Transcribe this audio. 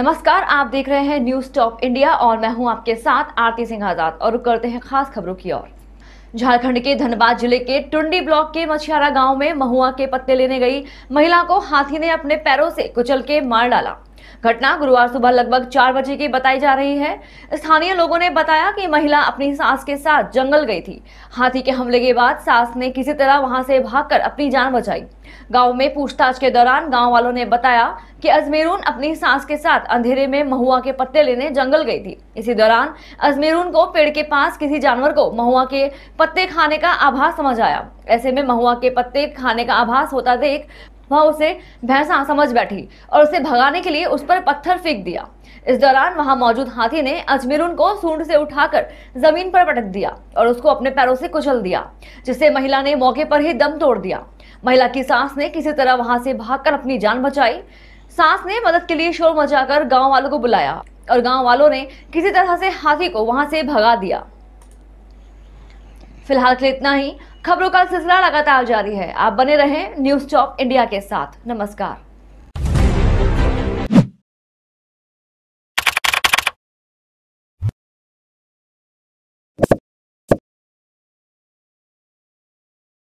नमस्कार आप देख रहे हैं न्यूज टॉप इंडिया और मैं हूं आपके साथ आरती सिंह आजाद और करते हैं खास खबरों की ओर झारखंड के धनबाद जिले के टुंडी ब्लॉक के मछियारा गांव में महुआ के पत्ते लेने गई महिला को हाथी ने अपने पैरों से कुचल के मार डाला घटना गुरुवार सुबह लगभग चार बजे की बताई जा रही है स्थानीय लोगों ने बताया कि महिला अपनी सास के साथ जंगल गई थी हाथी के हमले के बाद सास ने किसी तरह वहां से भागकर अपनी जान बचाई गांव में पूछताछ के दौरान गांव वालों ने बताया कि अजमेरून अपनी सांस के साथ अंधेरे में महुआ के पत्ते लेने जंगल गई थी इसी दौरान अजमेरून को पेड़ के पास किसी जानवर को महुआ के पत्ते खाने का आभास समझ आया ऐसे में महुआ के पत्ते खाने का आभास होता देख वह उसे भैंसा समझ बैठी और उसे भगाने के लिए उस पर पत्थर फेंक दिया इस दौरान वहां मौजूद हाथी ने अजमेरुन को सूंड से उठाकर जमीन पर पटक दिया और उसको अपने पैरों से कुचल दिया जिससे महिला ने मौके पर ही दम तोड़ दिया महिला की सास ने किसी तरह वहां से भागकर अपनी जान बचाई सास ने मदद के लिए शोर मचाकर गांव वालों को बुलाया और गांव वालों ने किसी तरह से हाथी को वहां से भगा दिया फिलहाल के लिए इतना ही खबरों का सिलसिला लगातार जारी है आप बने रहें न्यूज चौक इंडिया के साथ नमस्कार